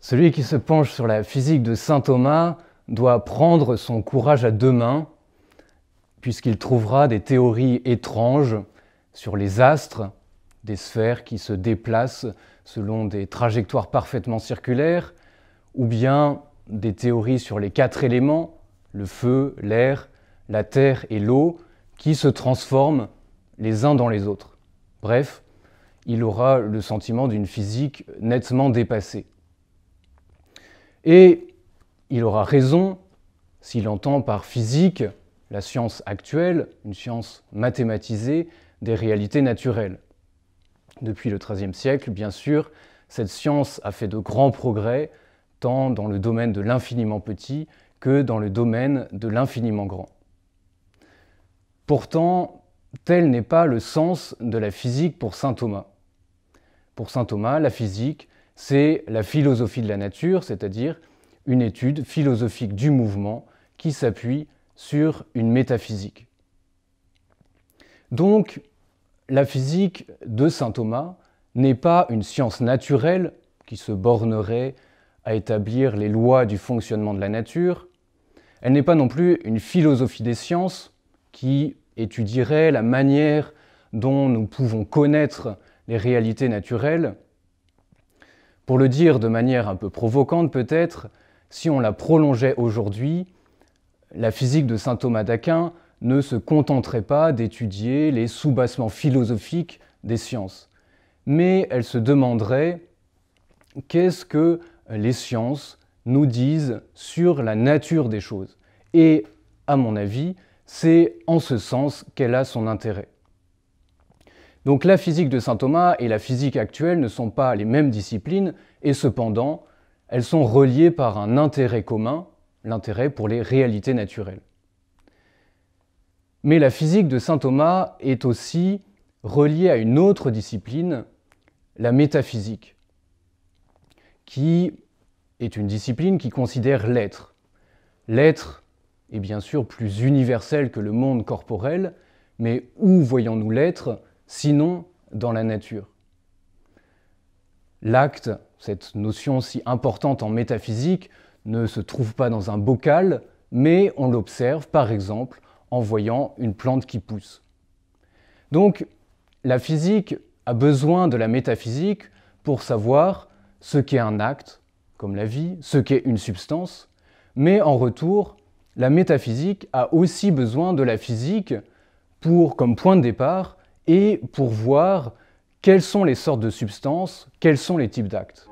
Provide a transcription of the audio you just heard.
Celui qui se penche sur la physique de Saint Thomas doit prendre son courage à deux mains, puisqu'il trouvera des théories étranges sur les astres, des sphères qui se déplacent selon des trajectoires parfaitement circulaires, ou bien des théories sur les quatre éléments, le feu, l'air, la terre et l'eau, qui se transforment les uns dans les autres. Bref, il aura le sentiment d'une physique nettement dépassée. Et il aura raison s'il entend par physique la science actuelle, une science mathématisée des réalités naturelles. Depuis le XIIIe siècle, bien sûr, cette science a fait de grands progrès, tant dans le domaine de l'infiniment petit que dans le domaine de l'infiniment grand. Pourtant, tel n'est pas le sens de la physique pour Saint Thomas. Pour Saint Thomas, la physique, c'est la philosophie de la nature, c'est-à-dire une étude philosophique du mouvement qui s'appuie sur une métaphysique. Donc, la physique de Saint Thomas n'est pas une science naturelle qui se bornerait à établir les lois du fonctionnement de la nature. Elle n'est pas non plus une philosophie des sciences qui étudierait la manière dont nous pouvons connaître les réalités naturelles pour le dire de manière un peu provocante peut-être, si on la prolongeait aujourd'hui, la physique de saint Thomas d'Aquin ne se contenterait pas d'étudier les soubassements philosophiques des sciences, mais elle se demanderait qu'est-ce que les sciences nous disent sur la nature des choses. Et à mon avis, c'est en ce sens qu'elle a son intérêt. Donc la physique de saint Thomas et la physique actuelle ne sont pas les mêmes disciplines, et cependant, elles sont reliées par un intérêt commun, l'intérêt pour les réalités naturelles. Mais la physique de saint Thomas est aussi reliée à une autre discipline, la métaphysique, qui est une discipline qui considère l'être. L'être est bien sûr plus universel que le monde corporel, mais où voyons-nous l'être sinon dans la nature. L'acte, cette notion si importante en métaphysique, ne se trouve pas dans un bocal, mais on l'observe par exemple en voyant une plante qui pousse. Donc la physique a besoin de la métaphysique pour savoir ce qu'est un acte, comme la vie, ce qu'est une substance, mais en retour, la métaphysique a aussi besoin de la physique pour, comme point de départ, et pour voir quelles sont les sortes de substances, quels sont les types d'actes.